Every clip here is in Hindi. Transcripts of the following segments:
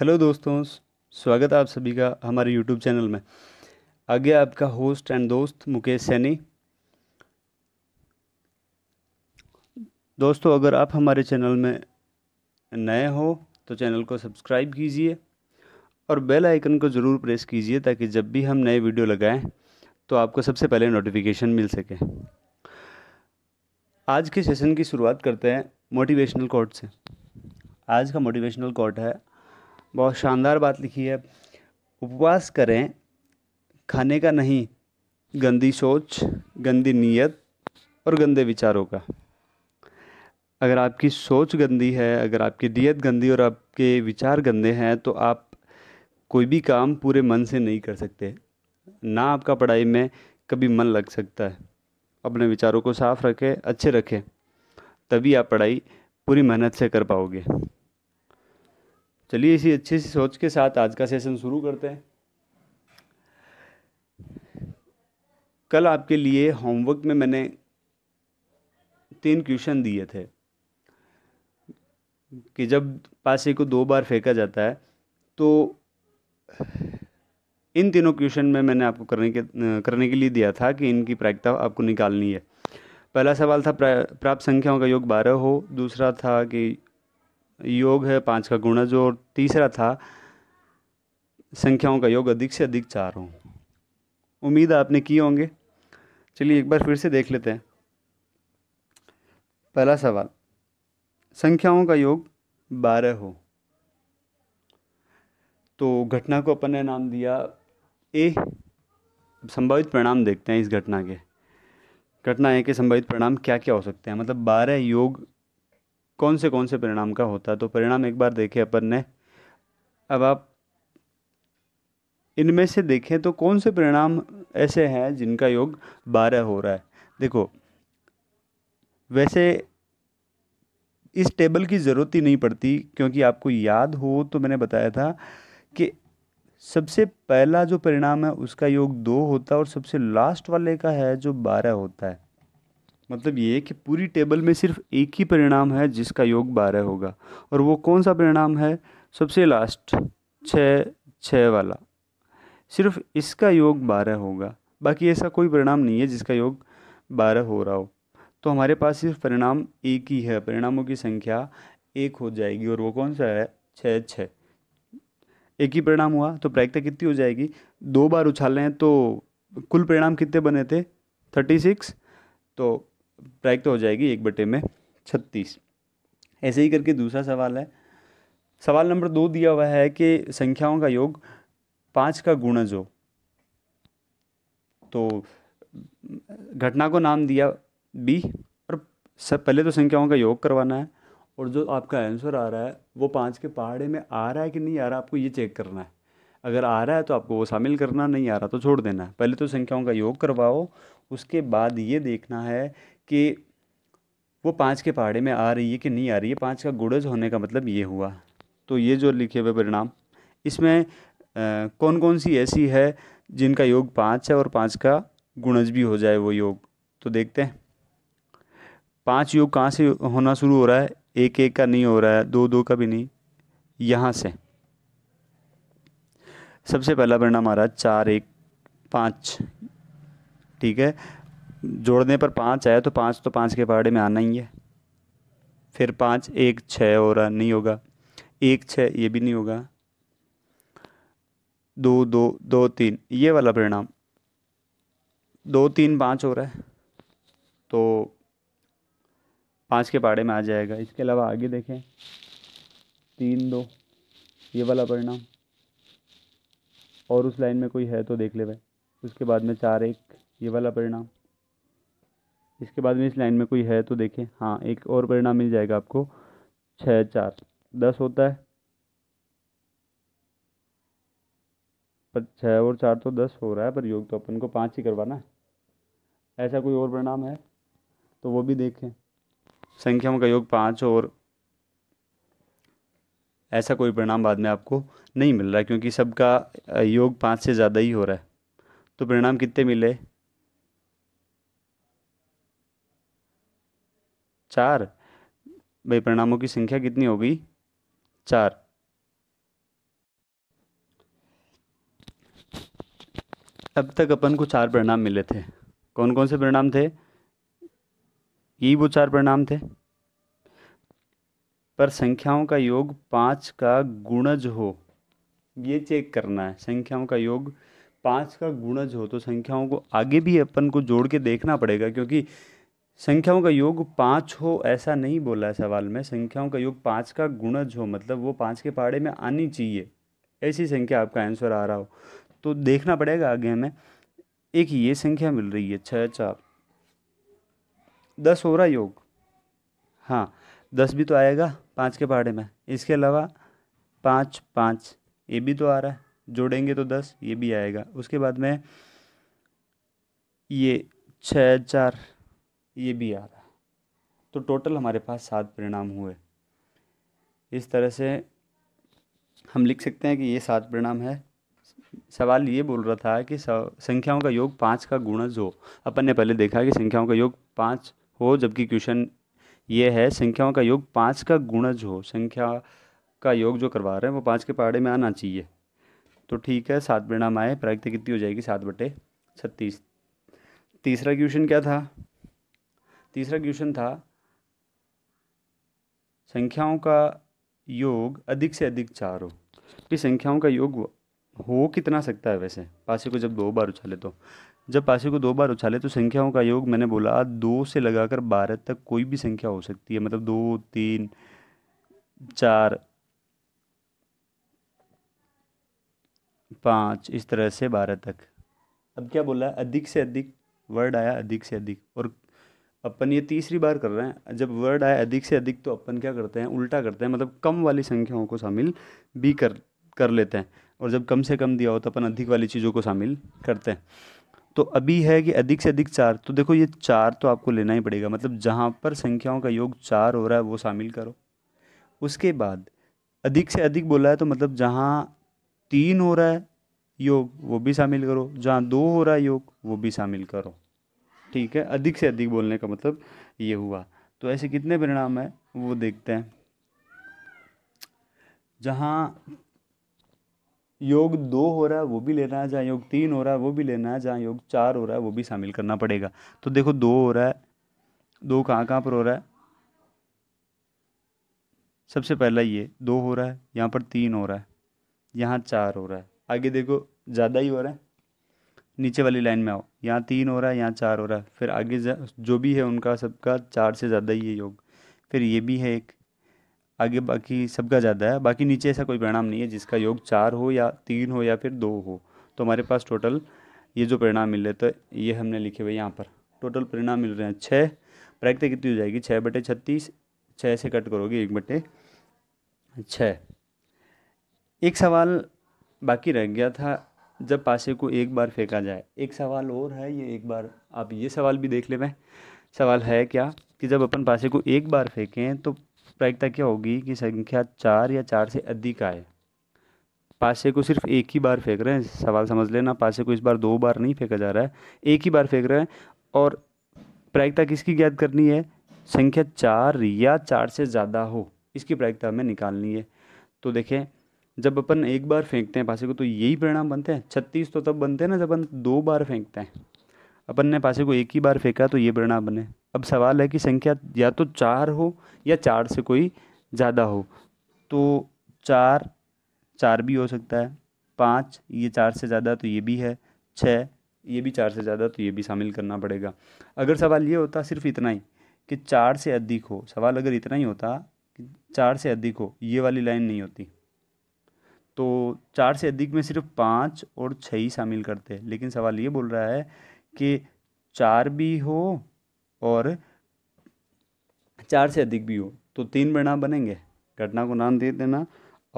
हेलो दोस्तों स्वागत है आप सभी का हमारे यूट्यूब चैनल में आगे आपका होस्ट एंड दोस्त मुकेश सैनी दोस्तों अगर आप हमारे चैनल में नए हो तो चैनल को सब्सक्राइब कीजिए और बेल आइकन को ज़रूर प्रेस कीजिए ताकि जब भी हम नए वीडियो लगाएं तो आपको सबसे पहले नोटिफिकेशन मिल सके आज के सेशन की शुरुआत करते हैं मोटिवेशनल कोर्ट से आज का मोटिवेशनल कोर्ट है बहुत शानदार बात लिखी है उपवास करें खाने का नहीं गंदी सोच गंदी नीयत और गंदे विचारों का अगर आपकी सोच गंदी है अगर आपकी नीयत गंदी और आपके विचार गंदे हैं तो आप कोई भी काम पूरे मन से नहीं कर सकते ना आपका पढ़ाई में कभी मन लग सकता है अपने विचारों को साफ रखें अच्छे रखें तभी आप पढ़ाई पूरी मेहनत से कर पाओगे चलिए इसी अच्छी सी सोच के साथ आज का सेशन शुरू करते हैं कल आपके लिए होमवर्क में मैंने तीन क्वेश्चन दिए थे कि जब पासे को दो बार फेंका जाता है तो इन तीनों क्वेश्चन में मैंने आपको करने के करने के लिए दिया था कि इनकी प्रायिकता आपको निकालनी है पहला सवाल था प्राप्त संख्याओं का योग बारह हो दूसरा था कि योग है पाँच का गुणज और तीसरा था संख्याओं का योग अधिक से अधिक चार हो उम्मीद आपने किए होंगे चलिए एक बार फिर से देख लेते हैं पहला सवाल संख्याओं का योग बारह हो तो घटना को अपन ने नाम दिया ए संभावित परिणाम देखते हैं इस घटना के घटना ए के संभावित परिणाम क्या क्या हो सकते हैं मतलब बारह योग कौन से कौन से परिणाम का होता है तो परिणाम एक बार देखें अपन ने अब आप इनमें से देखें तो कौन से परिणाम ऐसे हैं जिनका योग बारह हो रहा है देखो वैसे इस टेबल की ज़रूरत ही नहीं पड़ती क्योंकि आपको याद हो तो मैंने बताया था कि सबसे पहला जो परिणाम है उसका योग दो होता है और सबसे लास्ट वाले का है जो बारह होता है मतलब ये कि पूरी टेबल में सिर्फ एक ही परिणाम है जिसका योग बारह होगा और वो कौन सा परिणाम है सबसे लास्ट छः छः वाला सिर्फ इसका योग बारह होगा बाकी ऐसा कोई परिणाम नहीं है जिसका योग बारह हो रहा हो तो हमारे पास सिर्फ परिणाम एक ही है परिणामों की संख्या एक हो जाएगी और वो कौन सा है छः छः एक ही परिणाम हुआ तो प्रायिकता कितनी हो जाएगी दो बार उछालें तो कुल परिणाम कितने बने थे थर्टी सिक्स तो प्रायिक्त तो हो जाएगी एक बटे में छत्तीस ऐसे ही करके दूसरा सवाल है सवाल नंबर दो दिया हुआ है कि संख्याओं का योग पाँच का गुणज हो तो घटना को नाम दिया बी और सब पहले तो संख्याओं का योग करवाना है और जो आपका आंसर आ रहा है वो पाँच के पहाड़े में आ रहा है कि नहीं आ रहा आपको ये चेक करना है अगर आ रहा है तो आपको वो शामिल करना नहीं आ रहा तो छोड़ देना है पहले तो संख्याओं का योग करवाओ उसके बाद ये देखना है कि वो पाँच के पहाड़े में आ रही है कि नहीं आ रही है पाँच का गुड़ज होने का मतलब ये हुआ तो ये जो लिखे हुए परिणाम इसमें कौन कौन सी ऐसी है जिनका योग पाँच है और पाँच का गुणज भी हो जाए वो योग तो देखते हैं पाँच योग कहाँ से होना शुरू हो रहा है एक एक का नहीं हो रहा है दो दो का भी नहीं यहाँ से सबसे पहला परिणाम आ रहा है चार एक पाँच ठीक है जोड़ने पर पाँच आया तो पाँच तो पाँच के पहाड़े में आना ही है फिर पाँच एक छः हो रहा नहीं होगा एक छः ये भी नहीं होगा दो दो दो तीन ये वाला परिणाम दो तीन पाँच हो रहा है तो पाँच के पहाड़े में आ जाएगा इसके अलावा आगे देखें तीन दो ये वाला परिणाम और उस लाइन में कोई है तो देख ले भाई उसके बाद में चार एक ये वाला परिणाम इसके बाद में इस लाइन में कोई है तो देखें हाँ एक और परिणाम मिल जाएगा आपको छः चार दस होता है पर छः और चार तो दस हो रहा है पर योग तो अपन को पाँच ही करवाना है ऐसा कोई और परिणाम है तो वो भी देखें संख्याओं का योग पाँच और ऐसा कोई परिणाम बाद में आपको नहीं मिल रहा है क्योंकि सबका योग पाँच से ज़्यादा ही हो रहा है तो परिणाम कितने मिले चार भाई परिणामों की संख्या कितनी होगी चार अब तक अपन को चार परिणाम मिले थे कौन कौन से परिणाम थे यही वो चार परिणाम थे पर संख्याओं का योग पाँच का गुणज हो ये चेक करना है संख्याओं का योग पाँच का गुणज हो तो संख्याओं को आगे भी अपन को जोड़ के देखना पड़ेगा क्योंकि संख्याओं का योग पाँच हो ऐसा नहीं बोला है सवाल में संख्याओं का योग पाँच का गुणज हो मतलब वो पाँच के पहाड़े में आनी चाहिए ऐसी संख्या आपका आंसर आ रहा हो तो देखना पड़ेगा आगे हमें एक ये संख्या मिल रही है छः चार दस हो रहा योग हाँ दस भी तो आएगा पाँच के पहाड़े में इसके अलावा पाँच पाँच ये भी तो आ रहा है जोड़ेंगे तो दस ये भी आएगा उसके बाद में ये छः चार ये भी आ रहा है तो टोटल हमारे पास सात परिणाम हुए इस तरह से हम लिख सकते हैं कि ये सात परिणाम है सवाल ये बोल रहा था कि संख्याओं का योग पाँच का गुणज हो अपन ने पहले देखा कि संख्याओं का योग पाँच हो जबकि क्वेश्चन ये है संख्याओं का योग पाँच का गुणज हो संख्या का योग जो करवा रहे हैं वो पाँच के पहाड़े में आना चाहिए तो ठीक है सात परिणाम आए प्रायिकता कितनी हो जाएगी सात बटे छत्तीस तीसरा क्वेश्चन क्या था तीसरा क्वेश्चन था संख्याओं का योग अधिक से अधिक चार हो कि तो संख्याओं का योग हो कितना सकता है वैसे पासे को जब दो बार उछाले तो जब पासे को दो बार उछाले तो संख्याओं का योग मैंने बोला दो से लगाकर बारह तक कोई भी संख्या हो सकती है मतलब दो तीन चार पाँच इस तरह से बारह तक अब क्या बोला अधिक से अधिक वर्ड आया अधिक से अधिक और अपन ये तीसरी बार कर रहे हैं जब वर्ड आए अधिक से अधिक तो अपन क्या करते हैं उल्टा करते हैं मतलब कम वाली संख्याओं को शामिल भी कर कर लेते हैं और जब कम से कम दिया हो तो अपन अधिक वाली चीज़ों को शामिल करते हैं तो अभी है कि अधिक से अधिक चार तो देखो ये चार तो आपको लेना ही पड़ेगा मतलब जहाँ पर संख्याओं का योग चार हो रहा है वो शामिल करो उसके बाद अधिक से अधिक बोला है तो मतलब जहाँ तीन हो रहा है योग वो भी शामिल करो जहाँ दो हो रहा है योग वो भी शामिल करो ठीक है अधिक से अधिक बोलने का मतलब ये हुआ तो ऐसे कितने परिणाम है वो देखते हैं जहाँ योग दो हो रहा है वो भी लेना है जहाँ योग तीन हो रहा है वो भी लेना है जहाँ योग चार हो रहा है वो भी शामिल करना पड़ेगा तो देखो दो हो रहा है दो कहाँ कहाँ पर हो रहा है सबसे पहला ये दो हो रहा है यहाँ पर तीन हो रहा है यहाँ चार हो रहा है आगे देखो ज़्यादा ही हो रहा है नीचे वाली लाइन में आओ यहाँ तीन हो रहा है यहाँ चार हो रहा है फिर आगे जो भी है उनका सबका चार से ज़्यादा ही है योग फिर ये भी है एक आगे बाकी सबका ज़्यादा है बाकी नीचे ऐसा कोई परिणाम नहीं है जिसका योग चार हो या तीन हो या फिर दो हो तो हमारे पास टोटल ये जो परिणाम मिल रहे तो ये हमने लिखे हुए यहाँ पर टोटल परिणाम मिल रहे हैं छः प्रैक्टिक कितनी हो जाएगी छः बटे छत्तीस छः से कट करोगे एक बटे छः एक सवाल बाकी रह गया था जब पासे को एक बार फेंका जाए एक सवाल और है ये एक बार आप ये सवाल भी देख ले मैं सवाल है क्या कि जब अपन पासे को एक बार फेंकें तो प्रायिकता क्या होगी कि संख्या चार या चार से अधिक आए पासे को सिर्फ एक ही बार फेंक रहे हैं सवाल समझ लेना पासे को इस बार दो बार नहीं फेंका जा रहा है एक ही बार फेंक रहे हैं और प्रायिकता किसकी ज्ञात करनी है संख्या चार या चार से ज़्यादा हो इसकी प्रायिकता हमें निकालनी है तो देखें जब अपन एक बार फेंकते हैं पासे को तो यही परिणाम बनते हैं छत्तीस तो तब बनते हैं ना जब अपन दो बार फेंकते हैं अपन ने पासे को एक ही बार फेंका तो ये परिणाम बने अब सवाल है कि संख्या या तो चार हो या चार से कोई ज़्यादा हो तो चार चार भी हो सकता है पाँच ये चार से ज़्यादा तो ये भी है छः ये भी चार से ज़्यादा तो ये भी शामिल करना पड़ेगा अगर सवाल ये होता सिर्फ इतना ही कि चार से अधिक हो सवाल अगर इतना ही होता कि चार से अधिक हो ये वाली लाइन नहीं होती चार से अधिक में सिर्फ पाँच और छः ही शामिल करते हैं लेकिन सवाल ये बोल रहा है कि चार भी हो और चार से अधिक भी हो तो तीन परिणाम बनेंगे घटना को नाम दे देना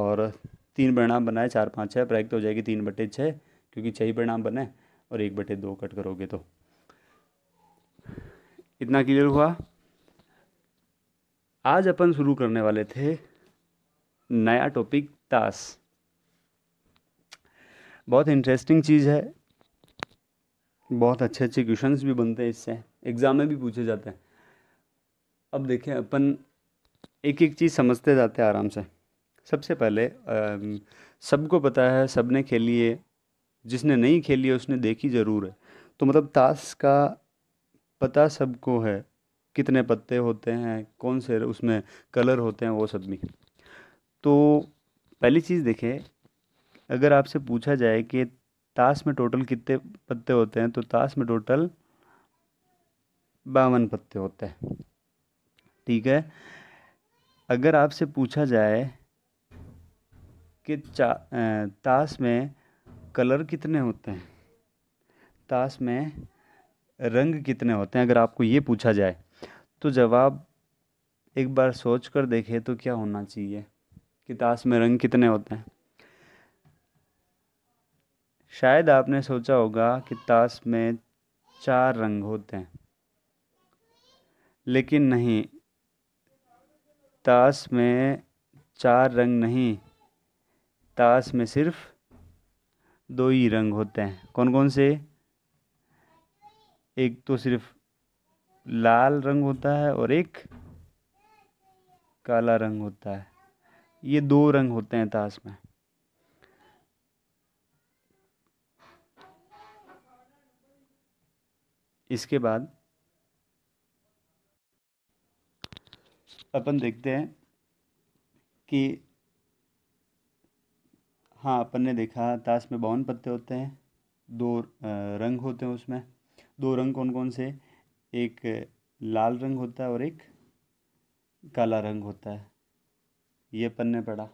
और तीन परिणाम बनाए चार पाँच छः प्रायिक तो हो जाएगी तीन बटे छः क्योंकि छः ही परिणाम बने और एक बटे दो कट करोगे तो इतना क्लियर हुआ आज अपन शुरू करने वाले थे नया टॉपिक ताश बहुत इंटरेस्टिंग चीज़ है बहुत अच्छे अच्छे क्वेश्चंस भी बनते हैं इससे एग्ज़ाम में भी पूछे जाते हैं अब देखें अपन एक एक चीज़ समझते जाते हैं आराम से सबसे पहले सबको पता है सब ने खेली है जिसने नहीं खेली है उसने देखी ज़रूर है तो मतलब ताश का पता सबको है कितने पत्ते होते हैं कौन से उसमें कलर होते हैं वो सब भी तो पहली चीज़ देखें अगर आपसे पूछा जाए कि ताश में टोटल कितने पत्ते होते हैं तो ताश में टोटल बावन पत्ते होते हैं ठीक है अगर आपसे पूछा जाए कि ताश में कलर कितने होते हैं ताश में रंग कितने होते हैं अगर आपको ये पूछा जाए तो जवाब एक बार सोच कर देखें तो क्या होना चाहिए कि ताश में रंग कितने होते हैं शायद आपने सोचा होगा कि ताश में चार रंग होते हैं लेकिन नहीं ताश में चार रंग नहीं ताश में सिर्फ दो ही रंग होते हैं कौन कौन से एक तो सिर्फ लाल रंग होता है और एक काला रंग होता है ये दो रंग होते हैं ताश में इसके बाद अपन देखते हैं कि हाँ अपन ने देखा ताश में बावन पत्ते होते हैं दो रंग होते हैं उसमें दो रंग कौन कौन से एक लाल रंग होता है और एक काला रंग होता है ये अपन ने पढ़ा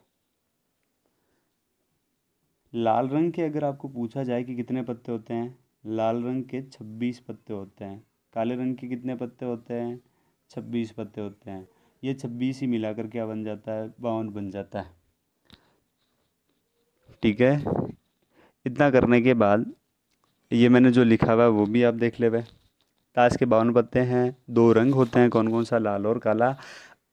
लाल रंग के अगर आपको पूछा जाए कि कितने पत्ते होते हैं लाल रंग के छब्बीस पत्ते होते हैं काले रंग के कितने पत्ते होते हैं छब्बीस पत्ते होते हैं ये छब्बीस ही मिलाकर क्या बन जाता है बावन बन जाता है ठीक है इतना करने के बाद ये मैंने जो लिखा हुआ है वो भी आप देख ले भाई ताश के बावन पत्ते हैं दो रंग होते हैं कौन कौन सा लाल और काला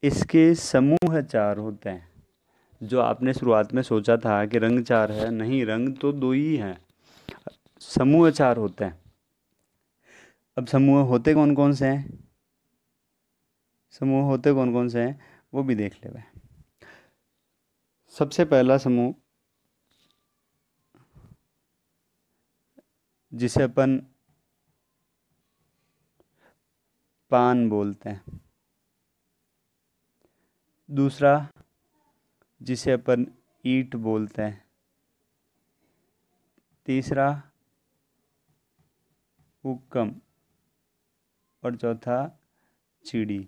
इसके समूह चार होते हैं जो आपने शुरुआत में सोचा था कि रंग चार है नहीं रंग तो दो ही हैं समूह चार होते हैं अब समूह होते कौन कौन से हैं समूह होते कौन कौन से हैं वो भी देख ले सबसे पहला समूह जिसे अपन पान बोलते हैं दूसरा जिसे अपन ईट बोलते हैं तीसरा हुक्कम और चौथा चिड़ी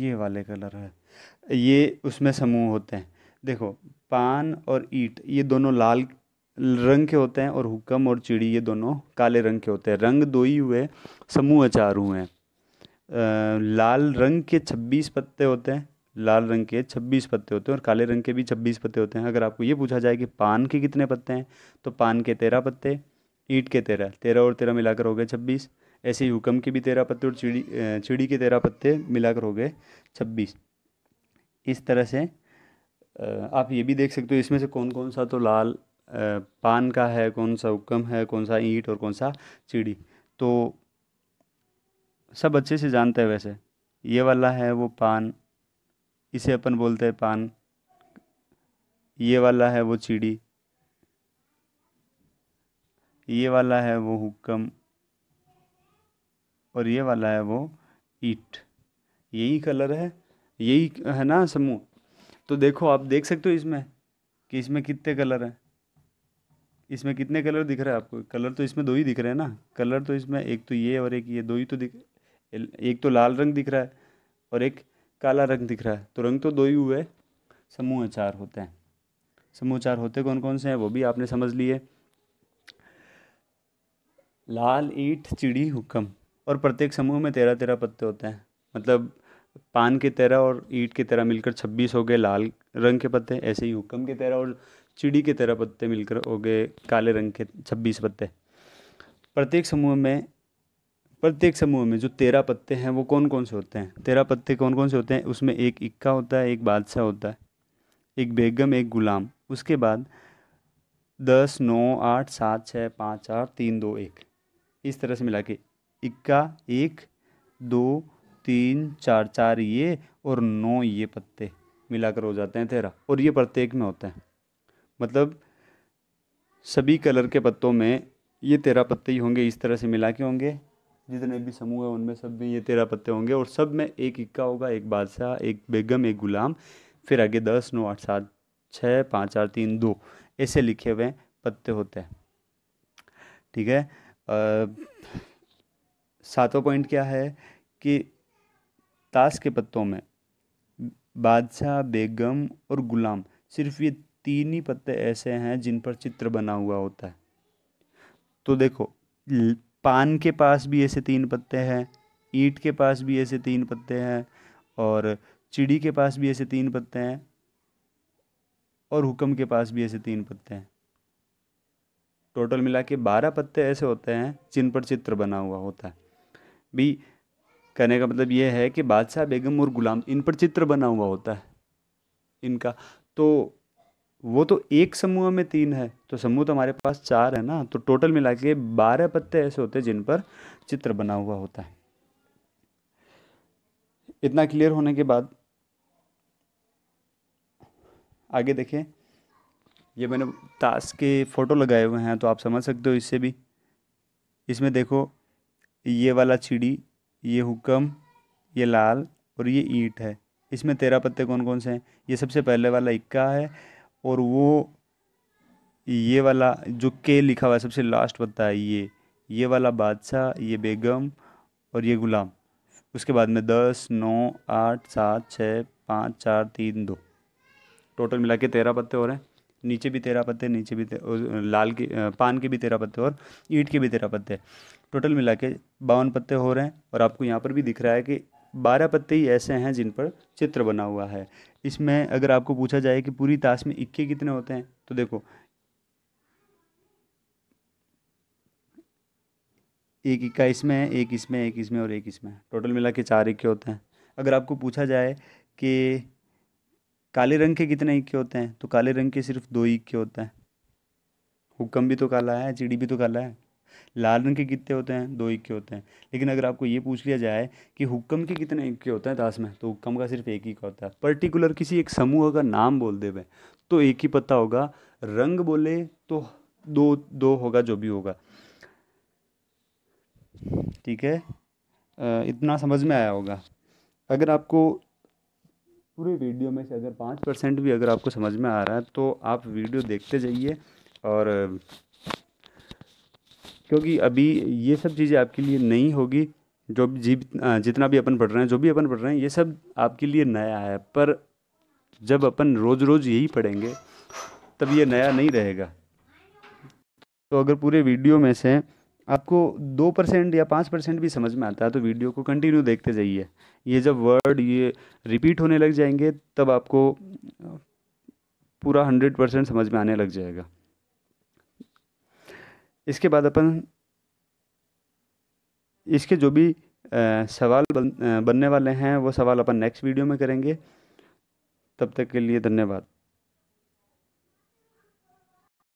ये वाले कलर है ये उसमें समूह होते हैं देखो पान और ईट ये दोनों लाल रंग के होते हैं और हुक्म और चिड़ी ये दोनों काले रंग के होते हैं रंग दो ही हुए समूह चार हुए हैं लाल रंग के छब्बीस पत्ते होते हैं लाल रंग के छब्बीस पत्ते होते हैं और काले रंग के भी छब्बीस पत्ते होते हैं अगर आपको ये पूछा जाए कि पान के कितने पत्ते हैं तो पान के तेरह पत्ते ईट के तेरह तेरह और तेरह मिलाकर हो गए छब्बीस ऐसे ही हुक्म के भी तेरह पत्ते और चिड़ी चिड़ी के तेरह पत्ते मिलाकर हो गए छब्बीस इस तरह से आप ये भी देख सकते हो इसमें से कौन कौन सा तो लाल पान का है कौन सा हुक्म है कौन सा ईंट और कौन सा चिड़ी तो सब अच्छे से जानते हैं वैसे ये वाला है वो पान इसे अपन बोलते हैं पान ये वाला है वो चिड़ी ये वाला है वो हुक्म और ये वाला है वो ईट यही कलर है यही है ना समूह तो देखो आप देख सकते हो इसमें कि इसमें कितने कलर हैं इसमें कितने कलर दिख रहा है आपको कलर तो इसमें दो ही दिख रहे हैं ना कलर तो इसमें एक तो ये और एक ये दो ही तो दिख एक तो लाल रंग दिख रहा है और एक काला रंग दिख रहा है तो रंग तो दो ही हुए समूह चार होते हैं समूह चार होते कौन कौन से हैं वो भी आपने समझ लिए लाल ईट चिड़ी हुक्म और प्रत्येक समूह में तेरह तेरह पत्ते होते हैं मतलब पान के तेरह और ईट के तेरह मिलकर छब्बीस हो गए लाल रंग के पत्ते ऐसे ही हुक्म के तेरह और चिड़ी के तेरह पत्ते मिलकर हो गए काले रंग के छब्बीस पत्ते प्रत्येक समूह में प्रत्येक समूह में जो तेरह पत्ते हैं वो कौन कौन से होते हैं तेरह पत्ते कौन कौन से होते हैं उसमें एक इक्का होता है एक बादशाह होता है एक बेगम एक गुलाम उसके बाद दस नौ आठ सात छः पाँच चार तीन दो एक इस तरह से मिला के इक्का एक दो तीन चार चार ये और नौ ये पत्ते मिलाकर हो जाते हैं तेरह और ये प्रत्येक में होते हैं मतलब सभी कलर के पत्तों में ये तेरह पत्ते ही होंगे इस तरह से मिला के होंगे जितने भी समूह हैं उनमें सब में ये तेरह पत्ते होंगे और सब में एक इक्का होगा एक बादशाह एक बेगम एक गुलाम फिर आगे दस नौ आठ सात छः पाँच चार तीन दो ऐसे लिखे हुए पत्ते होते हैं ठीक है सातवां पॉइंट क्या है कि ताश के पत्तों में बादशाह बेगम और गुलाम सिर्फ ये तीन ही पत्ते ऐसे हैं जिन पर चित्र बना हुआ होता है तो देखो पान के पास भी ऐसे तीन पत्ते हैं ईट के पास भी ऐसे तीन पत्ते हैं और चिड़ी के पास भी ऐसे तीन पत्ते हैं और हुक्म के पास भी ऐसे तीन पत्ते हैं टोटल मिला के बारह पत्ते ऐसे होते हैं जिन पर चित्र बना हुआ होता है बी कहने का मतलब यह है कि बादशाह बेगम और गुलाम इन पर चित्र बना हुआ होता है इनका तो वो तो एक समूह में तीन है तो समूह तो हमारे पास चार है ना तो टोटल मिला के बारह पत्ते ऐसे होते हैं जिन पर चित्र बना हुआ होता है इतना क्लियर होने के बाद आगे देखें ये मैंने ताश के फ़ोटो लगाए हुए हैं तो आप समझ सकते हो इससे भी इसमें देखो ये वाला चिड़ी ये हुक्म ये लाल और ये ईंट है इसमें तेरह पत्ते कौन कौन से हैं ये सबसे पहले वाला इक्का है और वो ये वाला जो के लिखा हुआ है सबसे लास्ट पत्ता है ये ये वाला बादशाह ये बेगम और ये गुलाम उसके बाद में दस नौ आठ सात छः पाँच चार तीन दो टोटल मिला के तेरह पत्ते हो रहे हैं नीचे भी तेरह पत्ते नीचे भी लाल के पान के भी तेरह पत्ते और ईट के भी तेरह पत्ते टोटल मिला के बावन पत्ते हो रहे हैं और आपको यहाँ पर भी दिख रहा है कि बारह पत्ते ही ऐसे हैं जिन पर चित्र बना हुआ है इसमें अगर आपको पूछा जाए कि पूरी ताश में इक्के कितने होते हैं तो देखो एक इक्का इसमें है एक इसमें एक इसमें और एक इसमें टोटल मिला के चार इक्के होते हैं अगर आपको पूछा जाए कि काले रंग के कितने इक्के होते हैं तो काले रंग के सिर्फ दो इक्के होते हैं हुक्म भी तो काला है चिड़ी भी तो काला है लाल रंग के कितने होते हैं दो इक्के होते हैं लेकिन अगर आपको ये पूछ लिया जाए कि हुक्म के कितने इक्के होते हैं ताश में तो हुक्म का सिर्फ एक ही होता है पर्टिकुलर किसी एक समूह का नाम बोल दे मैं तो एक ही पता होगा रंग बोले तो दो दो होगा जो भी होगा ठीक है इतना समझ में आया होगा अगर आपको पूरे वीडियो में से अगर पाँच परसेंट भी अगर आपको समझ में आ रहा है तो आप वीडियो देखते जाइए और क्योंकि अभी ये सब चीज़ें आपके लिए नई होगी जो भी जी जितना भी अपन पढ़ रहे हैं जो भी अपन पढ़ रहे हैं ये सब आपके लिए नया है पर जब अपन रोज़ रोज़ यही पढ़ेंगे तब ये नया नहीं रहेगा तो अगर पूरे वीडियो में से आपको दो परसेंट या पाँच परसेंट भी समझ में आता है तो वीडियो को कंटिन्यू देखते जाइए ये जब वर्ड ये रिपीट होने लग जाएंगे तब आपको पूरा हंड्रेड परसेंट समझ में आने लग जाएगा इसके बाद अपन इसके जो भी आ, सवाल बन, आ, बनने वाले हैं वो सवाल अपन नेक्स्ट वीडियो में करेंगे तब तक के लिए धन्यवाद